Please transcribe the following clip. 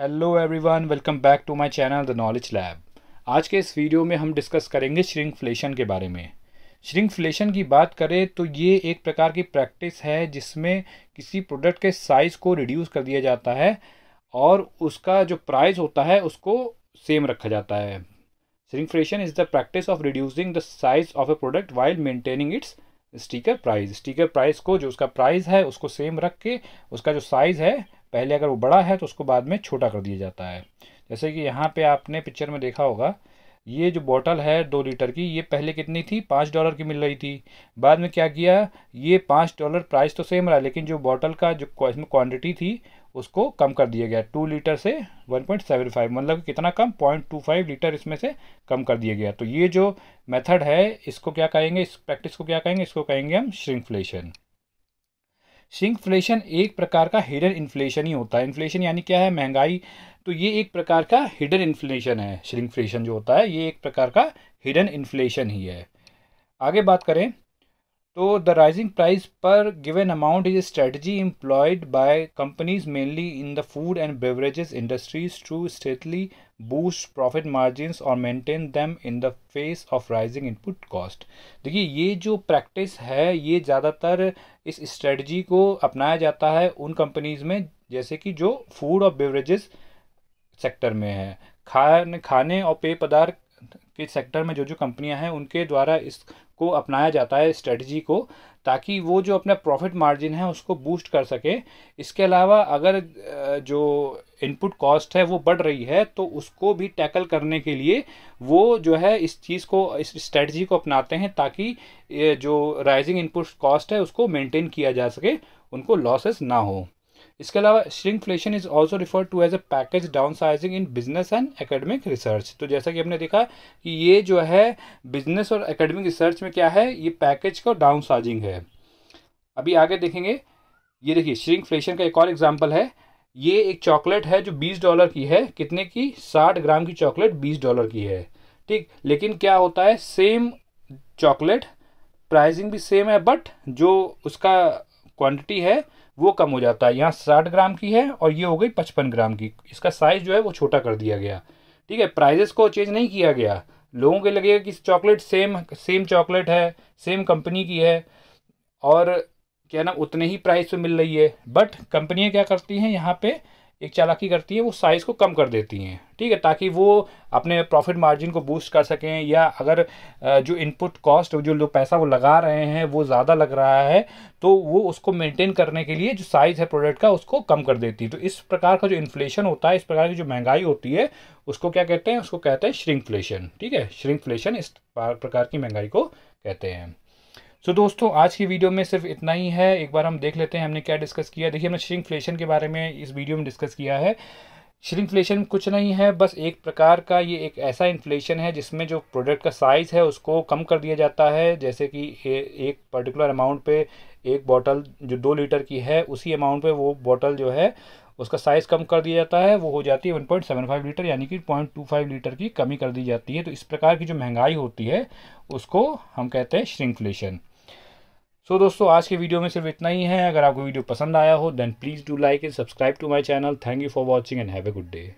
hello everyone welcome back to my channel the knowledge lab आज के इस video में हम डिस्कस करेंगे फ्लेशन के बारे में फ्लेशन की बात करें तो ये एक प्रकार की प्रैक्टिस है जिसमें किसी प्रोडक्ट के साइज़ को रिड्यूस कर दिया जाता है और उसका जो प्राइस होता है उसको सेम रखा जाता है फ्लेशन is the practice of reducing the size of a product while maintaining its sticker price sticker price को जो उसका प्राइस है उसको सेम रख के उसका जो साइज़ है पहले अगर वो बड़ा है तो उसको बाद में छोटा कर दिया जाता है जैसे कि यहाँ पे आपने पिक्चर में देखा होगा ये जो बॉटल है दो लीटर की ये पहले कितनी थी पाँच डॉलर की मिल रही थी बाद में क्या किया ये पाँच डॉलर प्राइस तो सेम रहा लेकिन जो बॉटल का जो इसमें क्वांटिटी थी उसको कम कर दिया गया टू लीटर से वन पॉइंट सेवन फाइव मतलब कितना कम पॉइंट टू फाइव लीटर इसमें से कम कर दिया गया तो ये जो मेथड है इसको क्या कहेंगे इस प्रैक्टिस को क्या कहेंगे इसको कहेंगे हम श्रिंकफ्लेशन सिंकफ्लेशन एक प्रकार का हिडन इन्फ्लेशन ही होता है इन्फ्लेशन यानी क्या है महंगाई तो ये एक प्रकार का हिडन इन्फ्लेशन है श्रिंकफ्लेशन जो होता है ये एक प्रकार का हिडन इन्फ्लेशन ही है आगे बात करें तो the rising price per given amount is a strategy employed by companies mainly in the food and beverages industries to stately boost profit margin और maintain them in the face of rising input cost देखिए ये जो practice है ये ज़्यादातर इस strategy को अपनाया जाता है उन कंपनीज में जैसे कि जो फूड और बेवरेज सेक्टर में है खाने खाने और पेय पदार्थ के सेक्टर में जो जो कंपनियां हैं उनके द्वारा इस को अपनाया जाता है स्ट्रेटजी को ताकि वो जो अपना प्रॉफिट मार्जिन है उसको बूस्ट कर सके इसके अलावा अगर जो इनपुट कॉस्ट है वो बढ़ रही है तो उसको भी टैकल करने के लिए वो जो है इस चीज़ को इस स्ट्रेटजी को अपनाते हैं ताकि जो राइजिंग इनपुट कॉस्ट है उसको मेंटेन किया जा सके उनको लॉसेस ना हो इसके अलावा फ्लेशन is also refer to as a package downsizing in business and academic research तो जैसा कि हमने देखा कि ये जो है बिजनेस और एकेडमिक रिसर्च में क्या है ये पैकेज का डाउन साइजिंग है अभी आगे देखेंगे ये देखिए फ्लेशन का एक और एग्जाम्पल है ये एक चॉकलेट है जो बीस डॉलर की है कितने की साठ ग्राम की चॉकलेट बीस डॉलर की है ठीक लेकिन क्या होता है सेम चॉकलेट प्राइसिंग भी सेम है बट जो उसका क्वांटिटी है वो कम हो जाता है यहाँ साठ ग्राम की है और ये हो गई पचपन ग्राम की इसका साइज़ जो है वो छोटा कर दिया गया ठीक है प्राइजेस को चेंज नहीं किया गया लोगों के लगेगा कि चॉकलेट सेम सेम चॉकलेट है सेम कंपनी की है और क्या ना उतने ही प्राइस पे मिल रही है बट कंपनियाँ क्या करती हैं यहाँ पे एक चालाकी करती है वो साइज़ को कम कर देती हैं ठीक है ताकि वो अपने प्रॉफिट मार्जिन को बूस्ट कर सकें या अगर जो इनपुट कॉस्ट जो लोग पैसा वो लगा रहे हैं वो ज़्यादा लग रहा है तो वो उसको मेंटेन करने के लिए जो साइज़ है प्रोडक्ट का उसको कम कर देती है तो इस प्रकार का जो इन्फ्लेशन होता है इस प्रकार की जो महंगाई होती है उसको क्या कहते हैं उसको कहते हैं श्रिंकफ्लेशन ठीक है श्रिंकफ्लेशन इस प्रकार की महंगाई को कहते हैं सो so, दोस्तों आज की वीडियो में सिर्फ इतना ही है एक बार हम देख लेते हैं हमने क्या डिस्कस किया देखिए हमने फ्लेशन के बारे में इस वीडियो में डिस्कस किया है फ्लेशन कुछ नहीं है बस एक प्रकार का ये एक ऐसा इन्फ्लेशन है जिसमें जो प्रोडक्ट का साइज़ है उसको कम कर दिया जाता है जैसे कि एक पर्टिकुलर अमाउंट पे एक बॉटल जो दो लीटर की है उसी अमाउंट पे वो बॉटल जो है उसका साइज़ कम कर दिया जाता है वो हो जाती है 1.75 लीटर यानी कि 0.25 लीटर की कमी कर दी जाती है तो इस प्रकार की जो महंगाई होती है उसको हम कहते हैं श्रिंकफ्लेशन सो so, दोस्तों आज के वीडियो में सिर्फ इतना ही है अगर आपको वीडियो पसंद आया हो then please do like and subscribe to my channel thank you for watching and have a good day